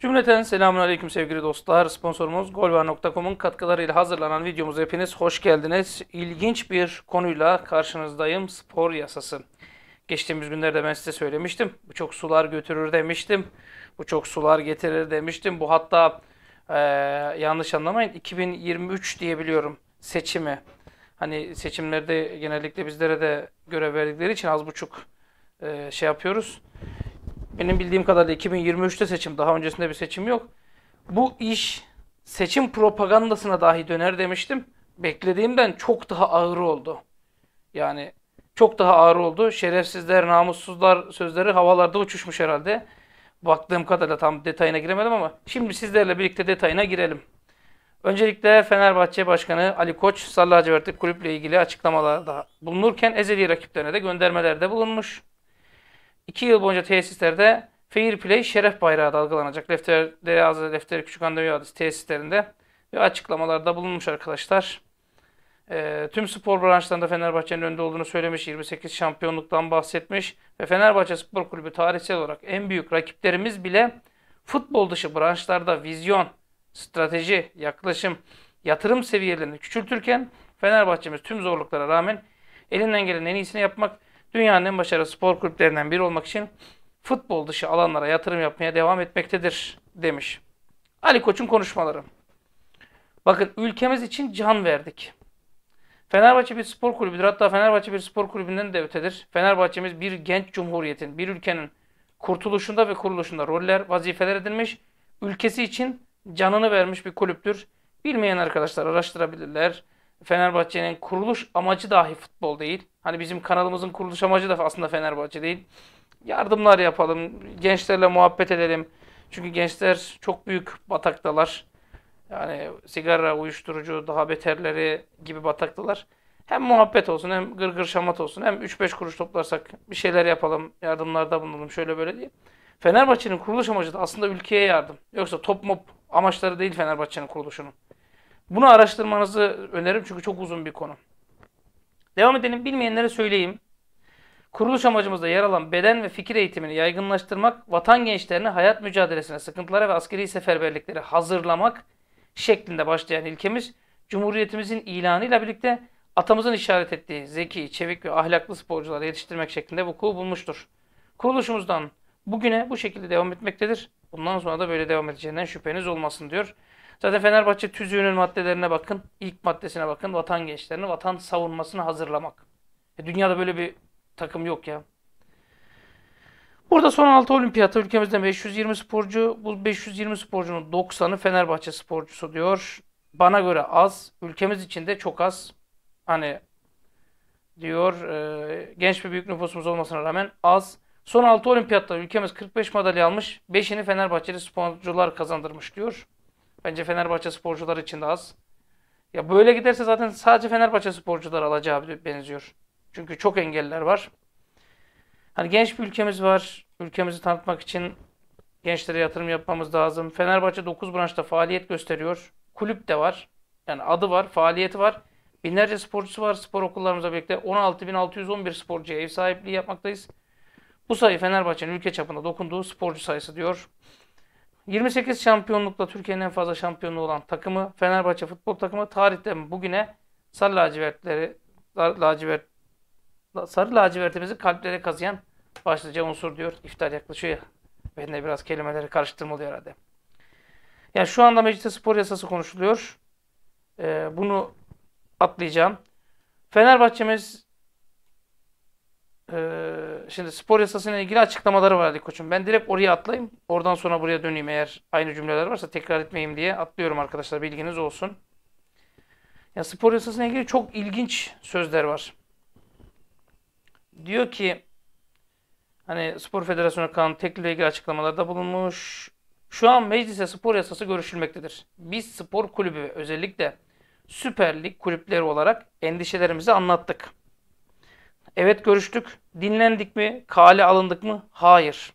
Cümleten selamun aleyküm sevgili dostlar. Sponsorumuz golvar.com'un katkılarıyla hazırlanan videomuz hepiniz hoş geldiniz. İlginç bir konuyla karşınızdayım. Spor yasası. Geçtiğimiz günlerde ben size söylemiştim. Bu çok sular götürür demiştim. Bu çok sular getirir demiştim. Bu hatta ee, yanlış anlamayın 2023 diyebiliyorum seçimi. Hani seçimlerde genellikle bizlere de görev verdikleri için az buçuk e, şey yapıyoruz. Benim bildiğim kadarıyla 2023'te seçim, daha öncesinde bir seçim yok. Bu iş seçim propagandasına dahi döner demiştim. Beklediğimden çok daha ağır oldu. Yani çok daha ağır oldu. Şerefsizler, namussuzlar sözleri havalarda uçuşmuş herhalde. Baktığım kadarıyla tam detayına giremedim ama şimdi sizlerle birlikte detayına girelim. Öncelikle Fenerbahçe Başkanı Ali Koç, Sallı Hacivert'in kulüple ilgili açıklamalarda bulunurken ezeli rakiplerine de göndermelerde bulunmuş. 2 yıl boyunca tesislerde Fair Play şeref bayrağı dalgalanacak. Lefter Deyazi, küçük Küçükhandevi Adası tesislerinde ve açıklamalarda bulunmuş arkadaşlar. E, tüm spor branşlarında Fenerbahçe'nin önde olduğunu söylemiş. 28 şampiyonluktan bahsetmiş. Ve Fenerbahçe Spor Kulübü tarihsel olarak en büyük rakiplerimiz bile futbol dışı branşlarda vizyon, strateji, yaklaşım, yatırım seviyelerini küçültürken Fenerbahçe'miz tüm zorluklara rağmen elinden gelen en iyisini yapmak dünyanın en başarılı spor kulüplerinden biri olmak için futbol dışı alanlara yatırım yapmaya devam etmektedir demiş. Ali Koç'un konuşmaları. Bakın ülkemiz için can verdik. Fenerbahçe bir spor kulübüdür. Hatta Fenerbahçe bir spor kulübünden de ötedir. Fenerbahçemiz bir genç cumhuriyetin, bir ülkenin kurtuluşunda ve kuruluşunda roller, vazifeler edilmiş, ülkesi için canını vermiş bir kulüptür. Bilmeyen arkadaşlar araştırabilirler. Fenerbahçe'nin kuruluş amacı dahi futbol değil. Hani bizim kanalımızın kuruluş amacı da aslında Fenerbahçe değil. Yardımlar yapalım, gençlerle muhabbet edelim. Çünkü gençler çok büyük bataktalar. Yani sigara, uyuşturucu, daha beterleri gibi bataktalar. Hem muhabbet olsun, hem gırgır şamat olsun, hem 3-5 kuruş toplarsak bir şeyler yapalım, yardımlarda bulunalım, şöyle böyle diye. Fenerbahçe'nin kuruluş amacı da aslında ülkeye yardım. Yoksa top mop amaçları değil Fenerbahçe'nin kuruluşunun. Bunu araştırmanızı öneririm çünkü çok uzun bir konu. Devam edelim. Bilmeyenlere söyleyeyim. Kuruluş amacımızda yer alan beden ve fikir eğitimini yaygınlaştırmak, vatan gençlerini hayat mücadelesine, sıkıntılara ve askeri seferberliklere hazırlamak şeklinde başlayan ilkemiz, Cumhuriyetimizin ilanıyla birlikte atamızın işaret ettiği zeki, çevik ve ahlaklı sporcuları yetiştirmek şeklinde vuku bulmuştur. Kuruluşumuzdan bugüne bu şekilde devam etmektedir. Bundan sonra da böyle devam edeceğinden şüpheniz olmasın diyor. Zaten Fenerbahçe tüzüğünün maddelerine bakın. ilk maddesine bakın. Vatan gençlerini, vatan savunmasını hazırlamak. E, dünyada böyle bir takım yok ya. Burada son 6 olimpiyata ülkemizde 520 sporcu. Bu 520 sporcunun 90'ı Fenerbahçe sporcusu diyor. Bana göre az. Ülkemiz için de çok az. Hani diyor e, genç bir büyük nüfusumuz olmasına rağmen az. Son 6 olimpiyatta ülkemiz 45 madalya almış. 5'ini Fenerbahçeli sporcular kazandırmış diyor. Bence Fenerbahçe sporcular için de az. Ya böyle giderse zaten sadece Fenerbahçe sporcular alacağı benziyor. Çünkü çok engeller var. Hani genç bir ülkemiz var. Ülkemizi tanıtmak için gençlere yatırım yapmamız lazım. Fenerbahçe 9 branşta faaliyet gösteriyor. Kulüp de var. Yani adı var, faaliyeti var. Binlerce sporcusu var spor okullarımıza birlikte. 16.611 sporcuya ev sahipliği yapmaktayız. Bu sayı Fenerbahçe'nin ülke çapında dokunduğu sporcu sayısı diyor. 28 şampiyonlukla Türkiye'nin en fazla şampiyonu olan takımı Fenerbahçe futbol takımı tarihten bugüne sarı lacivertleri lacivert sarı lacivertimizi kalplere kazıyan başlıca unsur diyor. İftar yaklaşıyor Ben de biraz kelimeleri karıştırma oluyor herhalde. Yani şu anda mecliste spor yasası konuşuluyor. Ee, bunu atlayacağım. Fenerbahçe'miz e, şimdi spor yasasıyla ilgili açıklamaları var Ali Koç'un. Ben direkt oraya atlayayım. Oradan sonra buraya döneyim eğer aynı cümleler varsa tekrar etmeyeyim diye atlıyorum arkadaşlar bilginiz olsun. Ya spor yasasıyla ilgili çok ilginç sözler var. Diyor ki hani Spor Federasyonu Kanunu teklifiyle ilgili açıklamalarda bulunmuş. Şu an meclise spor yasası görüşülmektedir. Biz spor kulübü özellikle Süper Lig kulüpleri olarak endişelerimizi anlattık. Evet görüştük. Dinlendik mi? Kale alındık mı? Hayır.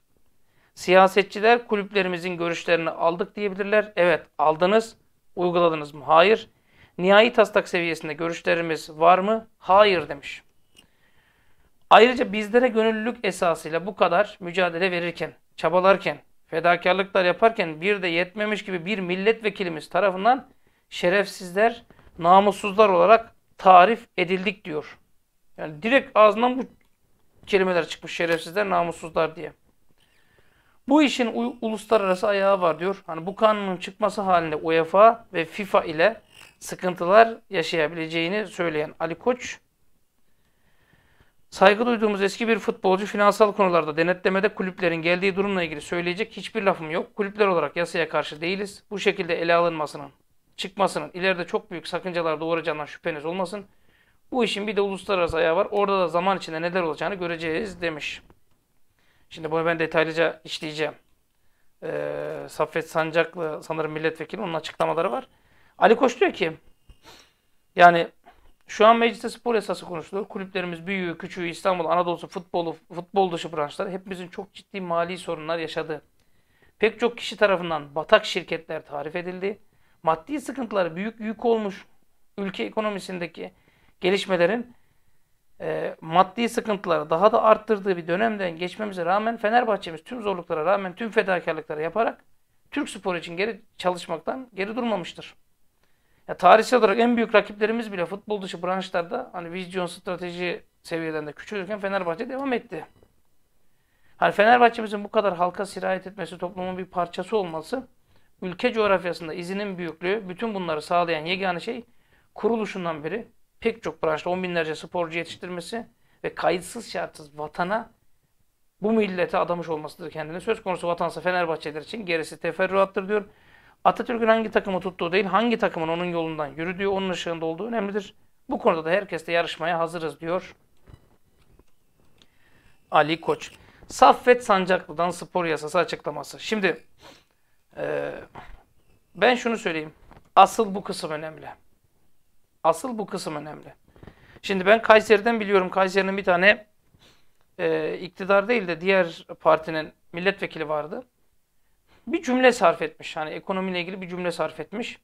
Siyasetçiler kulüplerimizin görüşlerini aldık diyebilirler. Evet aldınız. Uyguladınız mı? Hayır. Nihai taslak seviyesinde görüşlerimiz var mı? Hayır demiş. Ayrıca bizlere gönüllülük esasıyla bu kadar mücadele verirken, çabalarken, fedakarlıklar yaparken bir de yetmemiş gibi bir milletvekilimiz tarafından şerefsizler, namussuzlar olarak tarif edildik diyor. Yani direkt ağzından bu kelimeler çıkmış şerefsizler, namussuzlar diye. Bu işin uluslararası ayağı var diyor. Hani bu kanunun çıkması halinde UEFA ve FIFA ile sıkıntılar yaşayabileceğini söyleyen Ali Koç, saygı duyduğumuz eski bir futbolcu finansal konularda denetlemede kulüplerin geldiği durumla ilgili söyleyecek hiçbir lafım yok. Kulüpler olarak yasaya karşı değiliz. Bu şekilde ele alınmasının, çıkmasının ileride çok büyük sakıncalar doğuracağından şüpheniz olmasın. Bu işin bir de uluslararası ayağı var. Orada da zaman içinde neler olacağını göreceğiz demiş. Şimdi bunu ben detaylıca işleyeceğim. Ee, Saffet Sancaklı sanırım milletvekili onun açıklamaları var. Ali Koç diyor ki yani şu an mecliste spor yasası konuşuluyor. Kulüplerimiz büyüğü, küçüğü, İstanbul, Anadolu futbolu, futbol dışı branşları hepimizin çok ciddi mali sorunlar yaşadığı. Pek çok kişi tarafından batak şirketler tarif edildi. Maddi sıkıntıları büyük yük olmuş. Ülke ekonomisindeki gelişmelerin e, maddi sıkıntıları daha da arttırdığı bir dönemden geçmemize rağmen Fenerbahçe'miz tüm zorluklara rağmen tüm fedakarlıkları yaparak Türk spor için geri çalışmaktan geri durmamıştır. Ya, tarihsel olarak en büyük rakiplerimiz bile futbol dışı branşlarda hani vizyon strateji seviyelerinde küçülürken Fenerbahçe devam etti. Hani Fenerbahçe'mizin bu kadar halka sirayet etmesi, toplumun bir parçası olması, ülke coğrafyasında izinin büyüklüğü, bütün bunları sağlayan yegane şey kuruluşundan beri pek çok branşta on binlerce sporcu yetiştirmesi ve kayıtsız şartsız vatana bu millete adamış olmasıdır kendine Söz konusu vatansa Fenerbahçeler için gerisi teferruattır diyor. Atatürk'ün hangi takımı tuttuğu değil, hangi takımın onun yolundan yürüdüğü, onun ışığında olduğu önemlidir. Bu konuda da herkeste yarışmaya hazırız diyor Ali Koç. Saffet Sancaklı'dan spor yasası açıklaması. Şimdi e, ben şunu söyleyeyim. Asıl bu kısım önemli. Asıl bu kısım önemli. Şimdi ben Kayseri'den biliyorum. Kayseri'nin bir tane e, iktidar değil de diğer partinin milletvekili vardı. Bir cümle sarf etmiş. Hani ekonomiyle ilgili bir cümle sarf etmiş.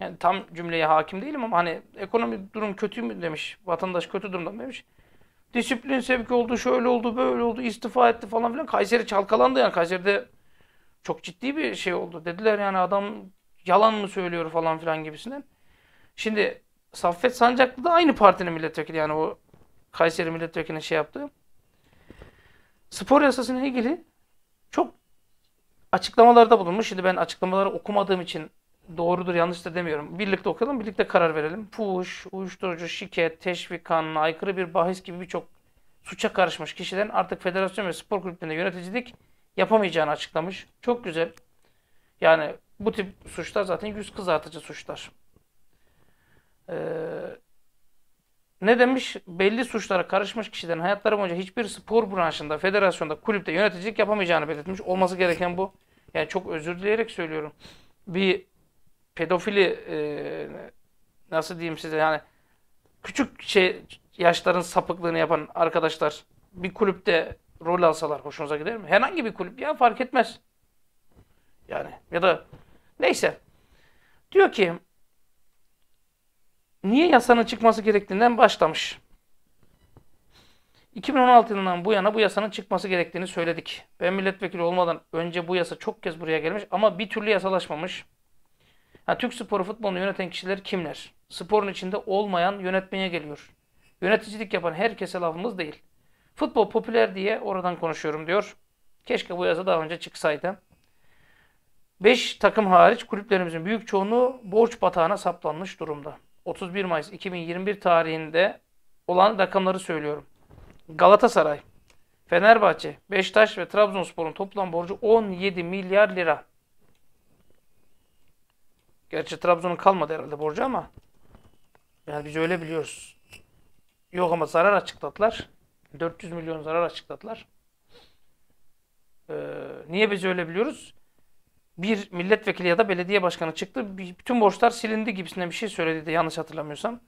Yani tam cümleye hakim değilim ama hani ekonomi durum kötü mü demiş. Vatandaş kötü durumda demiş. Disiplin sevki oldu, şöyle oldu, böyle oldu, istifa etti falan filan. Kayseri çalkalandı yani. Kayseri'de çok ciddi bir şey oldu. Dediler yani adam yalan mı söylüyor falan filan gibisinden. Şimdi Saffet Sancaklı da aynı partinin milletvekili yani o Kayseri milletvekili şey yaptı. Spor yasasıyla ilgili çok açıklamalarda bulunmuş. Şimdi ben açıklamaları okumadığım için doğrudur yanlıştır demiyorum. Birlikte okuyalım, birlikte karar verelim. Fuhuş, uyuşturucu, şike, teşvik kanuna aykırı bir bahis gibi birçok suça karışmış kişilerin artık federasyon ve spor kulüplerinde yöneticilik yapamayacağını açıklamış. Çok güzel. Yani bu tip suçlar zaten yüz kızartıcı suçlar. Ee, ne demiş? Belli suçlara karışmış kişilerin hayatları boyunca hiçbir spor branşında, federasyonda, kulüpte yöneticilik yapamayacağını belirtmiş. Olması gereken bu. Yani çok özür dileyerek söylüyorum. Bir pedofili e, nasıl diyeyim size yani küçük şey yaşların sapıklığını yapan arkadaşlar bir kulüpte rol alsalar hoşunuza gider mi? Herhangi bir kulüp ya fark etmez. Yani ya da neyse. Diyor ki niye yasanın çıkması gerektiğinden başlamış. 2016 yılından bu yana bu yasanın çıkması gerektiğini söyledik. Ben milletvekili olmadan önce bu yasa çok kez buraya gelmiş ama bir türlü yasalaşmamış. Yani Türk sporu futbolunu yöneten kişiler kimler? Sporun içinde olmayan yönetmeye geliyor. Yöneticilik yapan herkese lafımız değil. Futbol popüler diye oradan konuşuyorum diyor. Keşke bu yasa daha önce çıksaydı. 5 takım hariç kulüplerimizin büyük çoğunluğu borç batağına saplanmış durumda. 31 Mayıs 2021 tarihinde olan rakamları söylüyorum. Galatasaray, Fenerbahçe, Beşiktaş ve Trabzonspor'un toplam borcu 17 milyar lira. Gerçi Trabzon'un kalmadı herhalde borcu ama yani biz öyle biliyoruz. Yok ama zarar açıkladılar. 400 milyon zarar açıkladılar. Ee, niye biz öyle biliyoruz? bir milletvekili ya da belediye başkanı çıktı. Bütün borçlar silindi gibisinden bir şey söyledi de yanlış hatırlamıyorsam.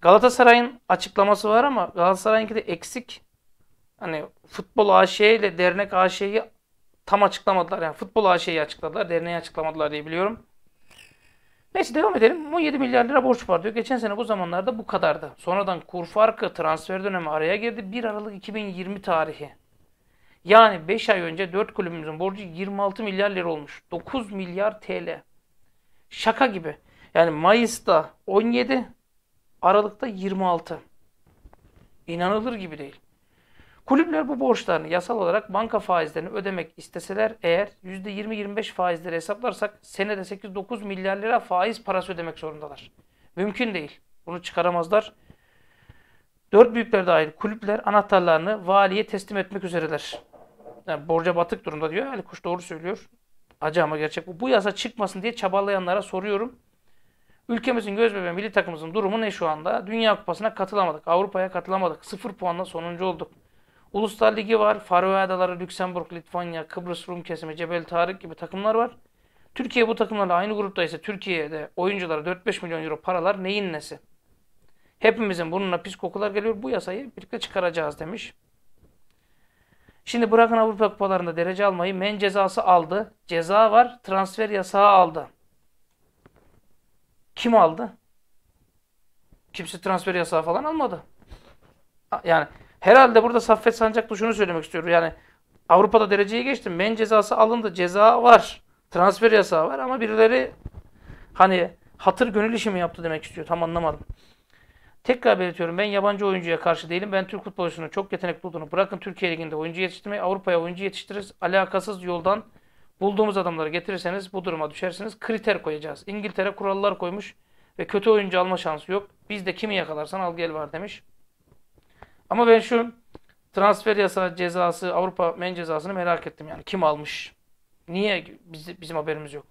Galatasaray'ın açıklaması var ama Galatasaray'ınki de eksik. Hani futbol AŞ ile dernek AŞ'yi tam açıklamadılar. Yani futbol AŞ'yi açıkladılar, derneği açıklamadılar diye biliyorum. Neyse devam edelim. 17 milyar lira borç var diyor. Geçen sene bu zamanlarda bu kadardı. Sonradan kur farkı, transfer dönemi araya girdi. 1 Aralık 2020 tarihi. Yani 5 ay önce 4 kulübümüzün borcu 26 milyar lira olmuş. 9 milyar TL. Şaka gibi. Yani Mayıs'ta 17, Aralık'ta 26. İnanılır gibi değil. Kulüpler bu borçlarını yasal olarak banka faizlerini ödemek isteseler eğer %20-25 faizleri hesaplarsak senede 8-9 milyar lira faiz parası ödemek zorundalar. Mümkün değil. Bunu çıkaramazlar. Dört büyükler dahil kulüpler anahtarlarını valiye teslim etmek üzereler yani borca batık durumda diyor. Ali hani Kuş doğru söylüyor. Acı ama gerçek bu. Bu yasa çıkmasın diye çabalayanlara soruyorum. Ülkemizin gözbebeği milli takımımızın durumu ne şu anda? Dünya Kupası'na katılamadık. Avrupa'ya katılamadık. Sıfır puanla sonuncu olduk. Uluslar Ligi var. Faroe Adaları, Lüksemburg, Litvanya, Kıbrıs Rum kesimi, Cebel Tarık gibi takımlar var. Türkiye bu takımlarla aynı grupta ise Türkiye'de oyunculara 4-5 milyon euro paralar neyin nesi? Hepimizin burnuna pis kokular geliyor. Bu yasayı birlikte çıkaracağız demiş. Şimdi bırakın Avrupa Kupalarında derece almayı men cezası aldı. Ceza var. Transfer yasağı aldı. Kim aldı? Kimse transfer yasağı falan almadı. Yani herhalde burada Saffet Sancaklı şunu söylemek istiyorum Yani Avrupa'da dereceyi geçtim. Men cezası alındı. Ceza var. Transfer yasağı var ama birileri hani hatır gönül işi mi yaptı demek istiyor. Tam anlamadım. Tekrar belirtiyorum ben yabancı oyuncuya karşı değilim. Ben Türk futbolcusunun çok yetenekli olduğunu bırakın Türkiye Ligi'nde oyuncu yetiştirmeyi Avrupa'ya oyuncu yetiştiririz. Alakasız yoldan bulduğumuz adamları getirirseniz bu duruma düşersiniz. Kriter koyacağız. İngiltere kurallar koymuş ve kötü oyuncu alma şansı yok. biz de kimi yakalarsan al gel var demiş. Ama ben şu transfer yasa cezası, Avrupa men cezasını merak ettim yani. Kim almış? Niye bizim haberimiz yok?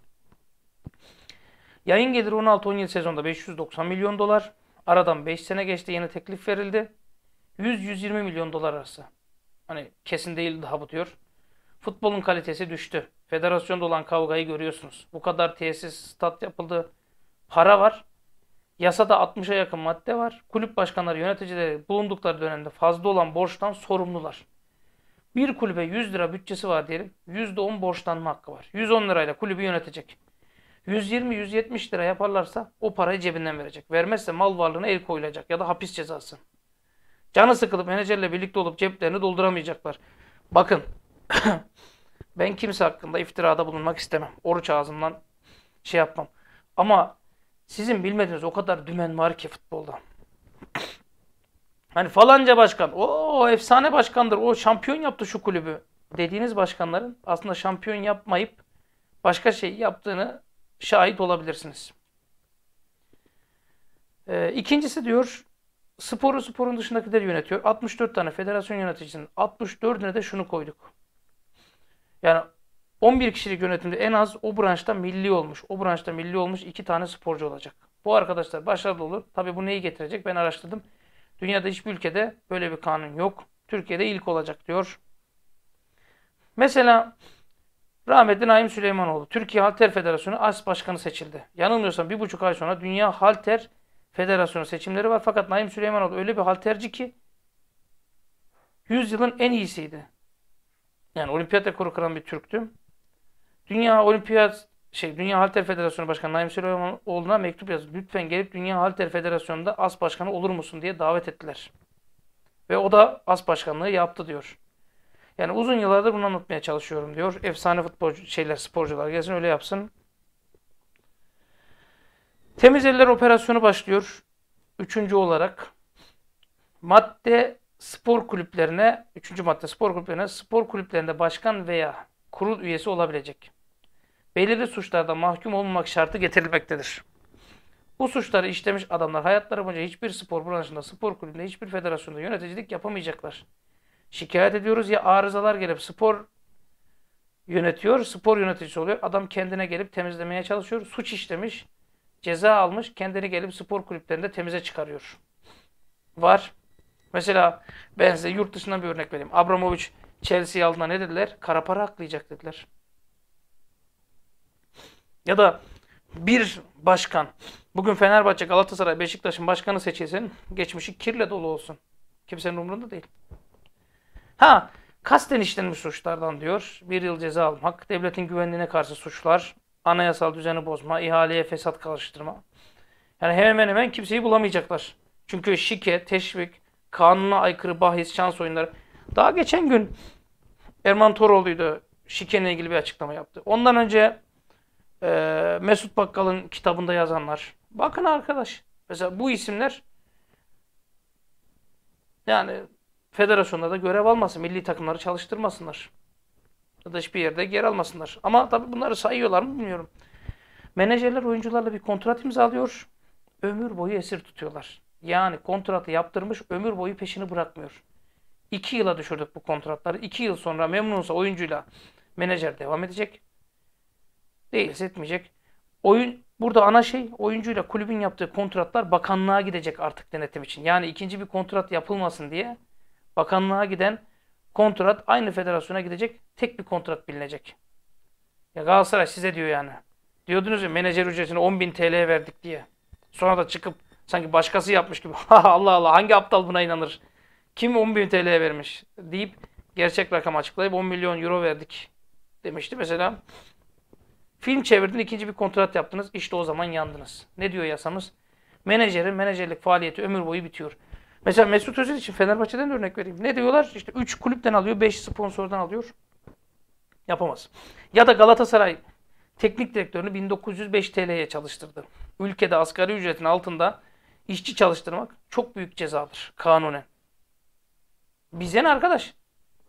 Yayın gelir 16-17 sezonda 590 milyon dolar. Aradan 5 sene geçti yeni teklif verildi. 100-120 milyon dolar arası. Hani kesin değil daha bu diyor. Futbolun kalitesi düştü. Federasyonda olan kavgayı görüyorsunuz. Bu kadar tesis, stat yapıldı. Para var. Yasada 60'a yakın madde var. Kulüp başkanları, yöneticileri bulundukları dönemde fazla olan borçtan sorumlular. Bir kulübe 100 lira bütçesi var diyelim. %10 borçlanma hakkı var. 110 lirayla kulübü yönetecek. 120-170 lira yaparlarsa o parayı cebinden verecek. Vermezse mal varlığına el koyulacak ya da hapis cezası. Canı sıkılıp menajerle birlikte olup ceplerini dolduramayacaklar. Bakın ben kimse hakkında iftirada bulunmak istemem. Oruç ağzımdan şey yapmam. Ama sizin bilmediğiniz o kadar dümen var ki futbolda. Hani falanca başkan, o efsane başkandır, o şampiyon yaptı şu kulübü dediğiniz başkanların aslında şampiyon yapmayıp başka şey yaptığını şahit olabilirsiniz. Ee, ikincisi diyor, sporu sporun dışındakileri yönetiyor. 64 tane federasyon yöneticisinin 64'üne de şunu koyduk. Yani 11 kişilik yönetimde en az o branşta milli olmuş, o branşta milli olmuş iki tane sporcu olacak. Bu arkadaşlar başarılı olur. Tabii bu neyi getirecek? Ben araştırdım. Dünyada hiçbir ülkede böyle bir kanun yok. Türkiye'de ilk olacak diyor. Mesela Rahmetli Naim Süleymanoğlu, Türkiye Halter Federasyonu AS Başkanı seçildi. Yanılmıyorsam bir buçuk ay sonra Dünya Halter Federasyonu seçimleri var. Fakat Naim Süleymanoğlu öyle bir halterci ki yüzyılın en iyisiydi. Yani olimpiyat rekoru kıran bir Türk'tüm. Dünya Olimpiyat şey Dünya Halter Federasyonu Başkanı Naim Süleymanoğlu'na mektup yazdı. Lütfen gelip Dünya Halter Federasyonu'nda as başkanı olur musun diye davet ettiler. Ve o da as başkanlığı yaptı diyor. Yani uzun yıllardır bunu anlatmaya çalışıyorum diyor. Efsane futbolcu şeyler sporcular gelsin öyle yapsın. Temiz eller operasyonu başlıyor. Üçüncü olarak madde spor kulüplerine, üçüncü madde spor kulüplerine, spor kulüplerinde başkan veya kurul üyesi olabilecek. Belirli suçlarda mahkum olmamak şartı getirilmektedir. Bu suçları işlemiş adamlar hayatları boyunca hiçbir spor branşında, spor kulübünde, hiçbir federasyonda yöneticilik yapamayacaklar şikayet ediyoruz ya arızalar gelip spor yönetiyor, spor yöneticisi oluyor. Adam kendine gelip temizlemeye çalışıyor. Suç işlemiş, ceza almış, kendini gelip spor kulüplerinde temize çıkarıyor. Var. Mesela ben size yurt dışından bir örnek vereyim. Abramovich Chelsea'yi aldığında ne dediler? Kara para aklayacak dediler. Ya da bir başkan, bugün Fenerbahçe, Galatasaray, Beşiktaş'ın başkanı seçilsin, geçmişi kirle dolu olsun. Kimsenin umurunda değil. Ha kasten işlenmiş suçlardan diyor. Bir yıl ceza almak, devletin güvenliğine karşı suçlar, anayasal düzeni bozma, ihaleye fesat karıştırma. Yani hemen hemen kimseyi bulamayacaklar. Çünkü şike, teşvik, kanuna aykırı bahis, şans oyunları. Daha geçen gün Erman Toroğlu'ydu şikeyle ilgili bir açıklama yaptı. Ondan önce e, Mesut Bakkal'ın kitabında yazanlar. Bakın arkadaş. Mesela bu isimler yani federasyonlarda görev almasın. Milli takımları çalıştırmasınlar. Ya da hiçbir yerde yer almasınlar. Ama tabii bunları sayıyorlar mı bilmiyorum. Menajerler oyuncularla bir kontrat imzalıyor. Ömür boyu esir tutuyorlar. Yani kontratı yaptırmış ömür boyu peşini bırakmıyor. İki yıla düşürdük bu kontratları. İki yıl sonra memnunsa oyuncuyla menajer devam edecek. Değilse etmeyecek. Oyun Burada ana şey oyuncuyla kulübün yaptığı kontratlar bakanlığa gidecek artık denetim için. Yani ikinci bir kontrat yapılmasın diye bakanlığa giden kontrat aynı federasyona gidecek. Tek bir kontrat bilinecek. Ya Galatasaray size diyor yani. Diyordunuz ya menajer ücretini 10 bin TL verdik diye. Sonra da çıkıp sanki başkası yapmış gibi. Allah Allah hangi aptal buna inanır? Kim 10 bin TL vermiş deyip gerçek rakam açıklayıp 10 milyon euro verdik demişti mesela. Film çevirdin ikinci bir kontrat yaptınız. İşte o zaman yandınız. Ne diyor yasamız? Menajerin menajerlik faaliyeti ömür boyu bitiyor. Mesela Mesut Özil için Fenerbahçe'den örnek vereyim. Ne diyorlar? İşte 3 kulüpten alıyor, 5 sponsordan alıyor. Yapamaz. Ya da Galatasaray teknik direktörünü 1905 TL'ye çalıştırdı. Ülkede asgari ücretin altında işçi çalıştırmak çok büyük cezadır kanunen. Bize ne arkadaş?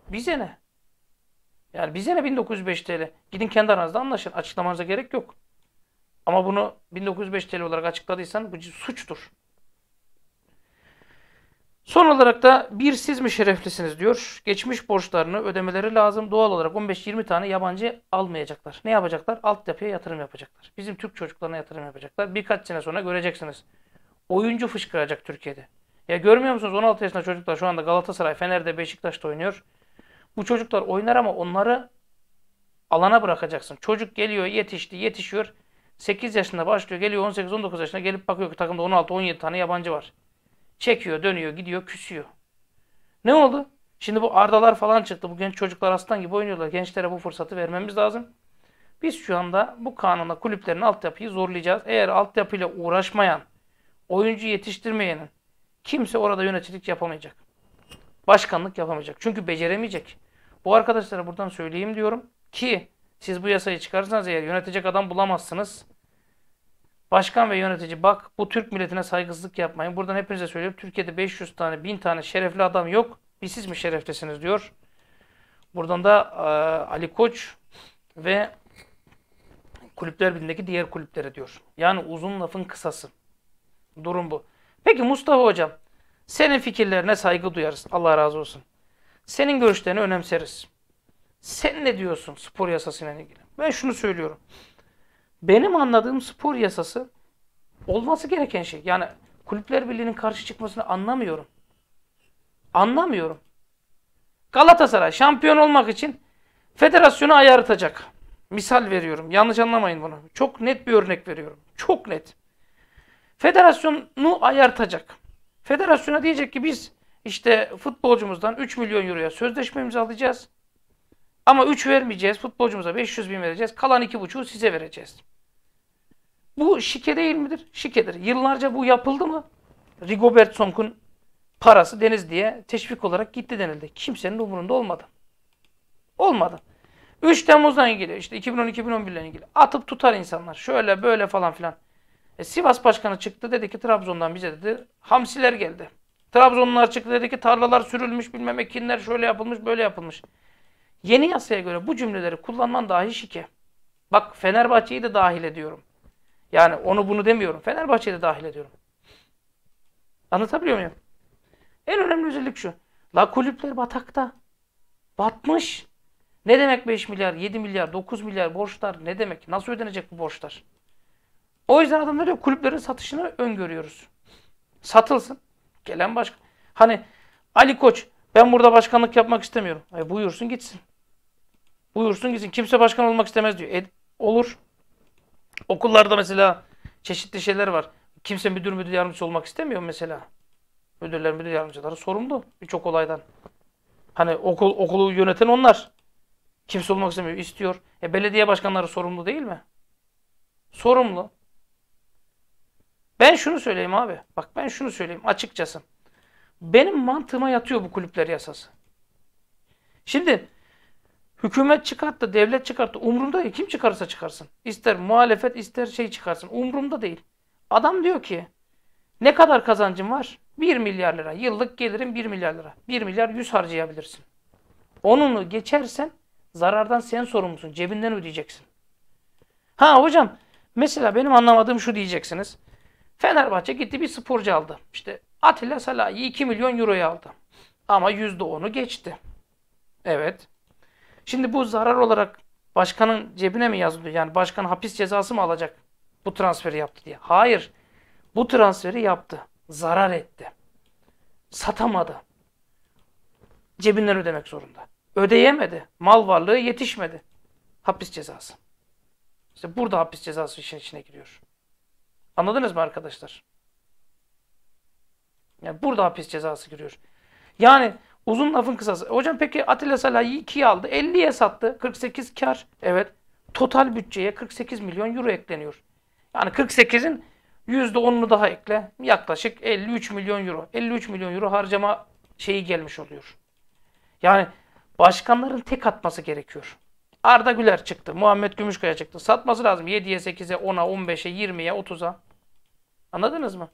Bize ne? Yani bize ne 1905 TL? Gidin kendi aranızda anlaşın. Açıklamanıza gerek yok. Ama bunu 1905 TL olarak açıkladıysan bu suçtur. Son olarak da bir siz mi şereflisiniz diyor. Geçmiş borçlarını ödemeleri lazım. Doğal olarak 15-20 tane yabancı almayacaklar. Ne yapacaklar? Altyapıya yatırım yapacaklar. Bizim Türk çocuklarına yatırım yapacaklar. Birkaç sene sonra göreceksiniz. Oyuncu fışkıracak Türkiye'de. Ya görmüyor musunuz 16 yaşında çocuklar şu anda Galatasaray, Fener'de, Beşiktaş'ta oynuyor. Bu çocuklar oynar ama onları alana bırakacaksın. Çocuk geliyor, yetişti, yetişiyor. 8 yaşında başlıyor, geliyor 18-19 yaşında gelip bakıyor ki takımda 16-17 tane yabancı var. Çekiyor, dönüyor, gidiyor, küsüyor. Ne oldu? Şimdi bu ardalar falan çıktı. Bu genç çocuklar aslan gibi oynuyorlar. Gençlere bu fırsatı vermemiz lazım. Biz şu anda bu kanuna kulüplerin altyapıyı zorlayacağız. Eğer altyapıyla uğraşmayan, oyuncu yetiştirmeyenin kimse orada yöneticilik yapamayacak. Başkanlık yapamayacak. Çünkü beceremeyecek. Bu arkadaşlara buradan söyleyeyim diyorum ki siz bu yasayı çıkarırsanız eğer yönetecek adam bulamazsınız. Başkan ve yönetici bak bu Türk milletine saygısızlık yapmayın. Buradan hepinize söylüyorum. Türkiye'de 500 tane 1000 tane şerefli adam yok. Biz siz mi şereftesiniz diyor. Buradan da e, Ali Koç ve kulüpler birindeki diğer kulüplere diyor. Yani uzun lafın kısası. Durum bu. Peki Mustafa Hocam senin fikirlerine saygı duyarız. Allah razı olsun. Senin görüşlerini önemseriz. Sen ne diyorsun spor yasasıyla ilgili? Ben şunu söylüyorum benim anladığım spor yasası olması gereken şey. Yani Kulüpler Birliği'nin karşı çıkmasını anlamıyorum. Anlamıyorum. Galatasaray şampiyon olmak için federasyonu ayartacak. Misal veriyorum. Yanlış anlamayın bunu. Çok net bir örnek veriyorum. Çok net. Federasyonu ayartacak. Federasyona diyecek ki biz işte futbolcumuzdan 3 milyon euroya sözleşme imzalayacağız. Ama 3 vermeyeceğiz. Futbolcumuza 500 bin vereceğiz. Kalan 2,5'u size vereceğiz. Bu şike değil midir? Şikedir. Yıllarca bu yapıldı mı? Rigobert Song'un parası Deniz diye teşvik olarak gitti denildi. Kimsenin umurunda olmadı. Olmadı. 3 Temmuz'dan ilgili işte 2010 2011le ilgili atıp tutar insanlar. Şöyle böyle falan filan. E, Sivas Başkanı çıktı dedi ki Trabzon'dan bize dedi hamsiler geldi. Trabzonlular çıktı dedi ki tarlalar sürülmüş bilmem ekinler şöyle yapılmış böyle yapılmış. Yeni yasaya göre bu cümleleri kullanman dahi şike. Bak Fenerbahçe'yi de dahil ediyorum. Yani onu bunu demiyorum. Fenerbahçe'yi de dahil ediyorum. Anlatabiliyor muyum? En önemli özellik şu. La kulüpler batakta. Batmış. Ne demek 5 milyar, 7 milyar, 9 milyar borçlar ne demek? Nasıl ödenecek bu borçlar? O yüzden adamlar diyor kulüplerin satışını öngörüyoruz. Satılsın. Gelen başka. Hani Ali Koç ben burada başkanlık yapmak istemiyorum. E buyursun gitsin. Buyursun gitsin. Kimse başkan olmak istemez diyor. E, olur. Okullarda mesela çeşitli şeyler var. Kimse müdür müdür yardımcısı olmak istemiyor mesela. Müdürler müdür yardımcıları sorumlu birçok olaydan. Hani okul okulu yöneten onlar. Kimse olmak istemiyor, istiyor. E belediye başkanları sorumlu değil mi? Sorumlu. Ben şunu söyleyeyim abi. Bak ben şunu söyleyeyim açıkçası. Benim mantığıma yatıyor bu kulüpler yasası. Şimdi Hükümet çıkarttı, devlet çıkarttı. Umrumda değil. Kim çıkarırsa çıkarsın. İster muhalefet, ister şey çıkarsın. Umrumda değil. Adam diyor ki ne kadar kazancın var? 1 milyar lira. Yıllık gelirin 1 milyar lira. 1 milyar 100 harcayabilirsin. Onunu geçersen zarardan sen sorumlusun. Cebinden ödeyeceksin. Ha hocam mesela benim anlamadığım şu diyeceksiniz. Fenerbahçe gitti bir sporcu aldı. İşte Atilla Salahi 2 milyon euroya aldı. Ama %10'u geçti. Evet. Şimdi bu zarar olarak başkanın cebine mi yazılıyor? Yani başkan hapis cezası mı alacak bu transferi yaptı diye? Hayır. Bu transferi yaptı. Zarar etti. Satamadı. Cebinden ödemek zorunda. Ödeyemedi. Mal varlığı yetişmedi. Hapis cezası. İşte burada hapis cezası işin içine giriyor. Anladınız mı arkadaşlar? Yani burada hapis cezası giriyor. Yani Uzun lafın kısası. Hocam peki Atilla Salah'ı 2'ye aldı. 50'ye sattı. 48 kar. Evet. Total bütçeye 48 milyon euro ekleniyor. Yani 48'in %10'unu daha ekle. Yaklaşık 53 milyon euro. 53 milyon euro harcama şeyi gelmiş oluyor. Yani başkanların tek atması gerekiyor. Arda Güler çıktı. Muhammed Gümüşkaya çıktı. Satması lazım 7'ye 8'e 10'a 15'e 20'ye 30'a. Anladınız mı?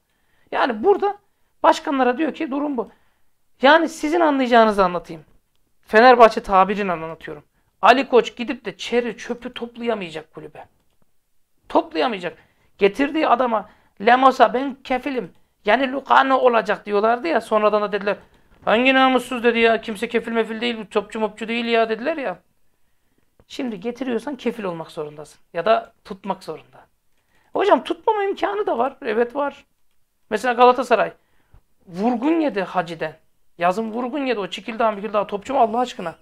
Yani burada başkanlara diyor ki durum bu. Yani sizin anlayacağınızı anlatayım. Fenerbahçe tabirini anlatıyorum. Ali Koç gidip de çeri çöpü toplayamayacak kulübe. Toplayamayacak. Getirdiği adama Lemos'a ben kefilim. Yani Lukano olacak diyorlardı ya. Sonradan da dediler. Hangi namussuz dedi ya. Kimse kefil mefil değil. Bu topçu mopçu değil ya dediler ya. Şimdi getiriyorsan kefil olmak zorundasın. Ya da tutmak zorunda. Hocam tutmama imkanı da var. Evet var. Mesela Galatasaray. Vurgun yedi Hacı'den. Yazın vurgun yedi o Çikildağ daha topçu mu Allah aşkına?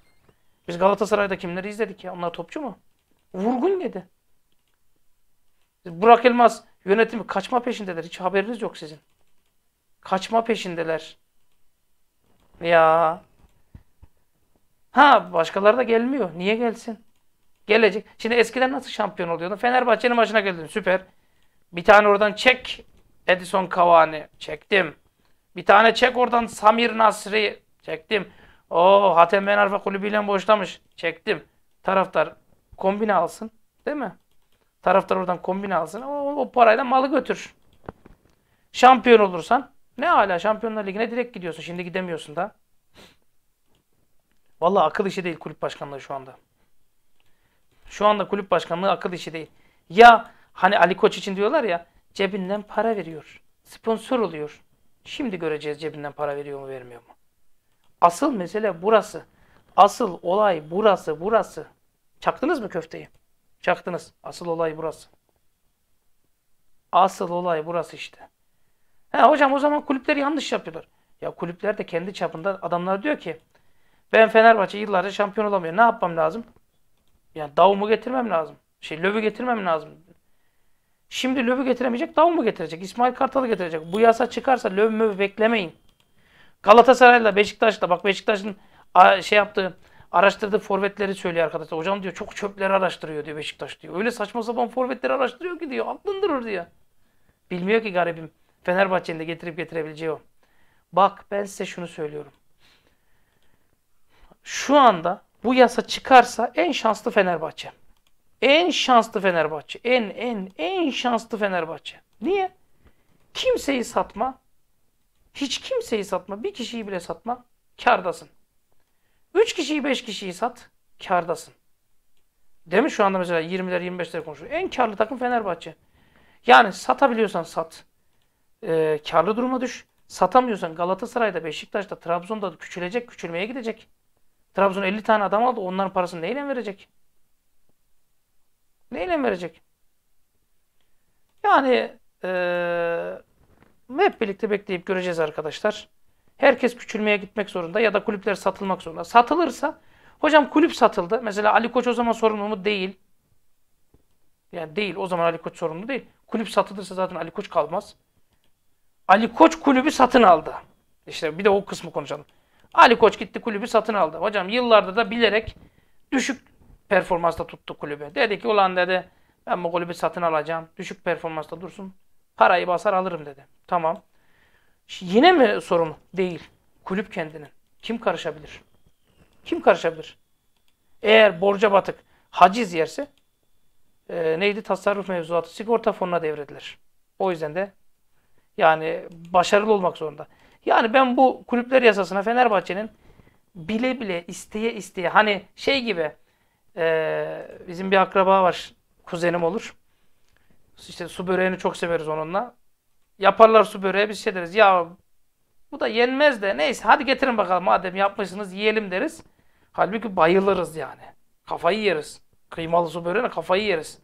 Biz Galatasaray'da kimleri izledik ya? Onlar topçu mu? Vurgun yedi. Burak Elmas yönetimi kaçma peşindeler. Hiç haberiniz yok sizin. Kaçma peşindeler. Ya. Ha başkaları da gelmiyor. Niye gelsin? Gelecek. Şimdi eskiden nasıl şampiyon oluyordun? Fenerbahçe'nin maçına geldin. Süper. Bir tane oradan çek. Edison Cavani. Çektim. Bir tane çek oradan Samir Nasri. Çektim. O Hatem Ben Arfa kulübüyle boşlamış. Çektim. Taraftar kombine alsın. Değil mi? Taraftar oradan kombine alsın. O, o parayla malı götür. Şampiyon olursan ne hala Şampiyonlar Ligi'ne direkt gidiyorsun. Şimdi gidemiyorsun da. Vallahi akıl işi değil kulüp başkanlığı şu anda. Şu anda kulüp başkanlığı akıl işi değil. Ya hani Ali Koç için diyorlar ya cebinden para veriyor. Sponsor oluyor. Şimdi göreceğiz cebinden para veriyor mu vermiyor mu. Asıl mesele burası. Asıl olay burası, burası. Çaktınız mı köfteyi? Çaktınız. Asıl olay burası. Asıl olay burası işte. He hocam o zaman kulüpleri yanlış yapıyorlar. Ya kulüpler de kendi çapında adamlar diyor ki ben Fenerbahçe yıllarca şampiyon olamıyor. Ne yapmam lazım? Yani davumu getirmem lazım. Şey lövü getirmem lazım. Şimdi Löw'ü getiremeyecek, Dav mu getirecek? İsmail Kartal'ı getirecek. Bu yasa çıkarsa Löw mü beklemeyin. Galatasaray'la, Beşiktaş'la bak Beşiktaş'ın şey yaptığı, araştırdığı forvetleri söylüyor arkadaşlar. Hocam diyor çok çöpleri araştırıyor diyor Beşiktaş diyor. Öyle saçma sapan forvetleri araştırıyor ki diyor. Aklındırır diyor. Bilmiyor ki garibim. Fenerbahçe'nin de getirip getirebileceği o. Bak ben size şunu söylüyorum. Şu anda bu yasa çıkarsa en şanslı Fenerbahçe. En şanslı Fenerbahçe. En en en şanslı Fenerbahçe. Niye? Kimseyi satma. Hiç kimseyi satma. Bir kişiyi bile satma. Kardasın. Üç kişiyi beş kişiyi sat. Kardasın. Değil mi? Şu anda mesela 20'ler 25'ler konuşuyor. En karlı takım Fenerbahçe. Yani satabiliyorsan sat. Ee, karlı duruma düş. Satamıyorsan Galatasaray'da, Beşiktaş'ta, Trabzon'da küçülecek, küçülmeye gidecek. Trabzon 50 tane adam aldı. Onların parasını neyle verecek? Neyle verecek? Yani ee, hep birlikte bekleyip göreceğiz arkadaşlar. Herkes küçülmeye gitmek zorunda ya da kulüpler satılmak zorunda. Satılırsa hocam kulüp satıldı. Mesela Ali Koç o zaman sorumlu mu? Değil. Yani değil. O zaman Ali Koç sorumlu değil. Kulüp satılırsa zaten Ali Koç kalmaz. Ali Koç kulübü satın aldı. İşte bir de o kısmı konuşalım. Ali Koç gitti kulübü satın aldı. Hocam yıllarda da bilerek düşük performansta tuttu kulübe. Dedi ki ulan dedi ben bu kulübü satın alacağım. Düşük performansta dursun. Parayı basar alırım dedi. Tamam. Yine mi sorun? Değil. Kulüp kendinin. Kim karışabilir? Kim karışabilir? Eğer borca batık haciz yerse e, neydi tasarruf mevzuatı sigorta fonuna devredilir. O yüzden de yani başarılı olmak zorunda. Yani ben bu kulüpler yasasına Fenerbahçe'nin bile bile isteye isteye hani şey gibi ee, bizim bir akraba var. Kuzenim olur. İşte su böreğini çok severiz onunla. Yaparlar su böreği biz şey deriz. Ya bu da yenmez de neyse hadi getirin bakalım madem yapmışsınız yiyelim deriz. Halbuki bayılırız yani. Kafayı yeriz. Kıymalı su böreğine kafayı yeriz.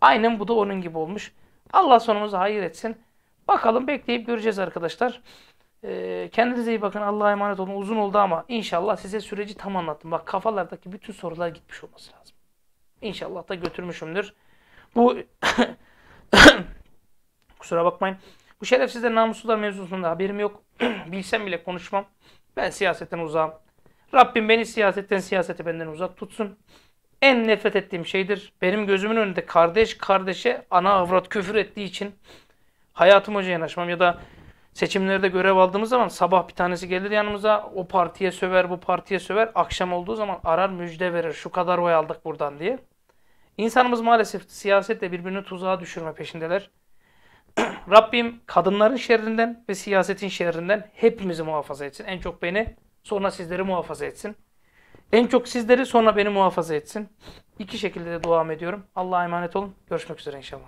Aynen bu da onun gibi olmuş. Allah sonumuzu hayır etsin. Bakalım bekleyip göreceğiz arkadaşlar. E, kendinize iyi bakın. Allah'a emanet olun. Uzun oldu ama inşallah size süreci tam anlattım. Bak kafalardaki bütün sorular gitmiş olması lazım. İnşallah da götürmüşümdür. Bu kusura bakmayın. Bu şerefsizler namussuzlar mevzusunda haberim yok. Bilsem bile konuşmam. Ben siyasetten uzağım. Rabbim beni siyasetten siyasete benden uzak tutsun. En nefret ettiğim şeydir. Benim gözümün önünde kardeş kardeşe ana avrat küfür ettiği için hayatım hoca yanaşmam ya da seçimlerde görev aldığımız zaman sabah bir tanesi gelir yanımıza o partiye söver bu partiye söver. Akşam olduğu zaman arar müjde verir şu kadar oy aldık buradan diye. İnsanımız maalesef siyasetle birbirini tuzağa düşürme peşindeler. Rabbim kadınların şerrinden ve siyasetin şerrinden hepimizi muhafaza etsin. En çok beni sonra sizleri muhafaza etsin. En çok sizleri sonra beni muhafaza etsin. İki şekilde de duam ediyorum. Allah'a emanet olun. Görüşmek üzere inşallah.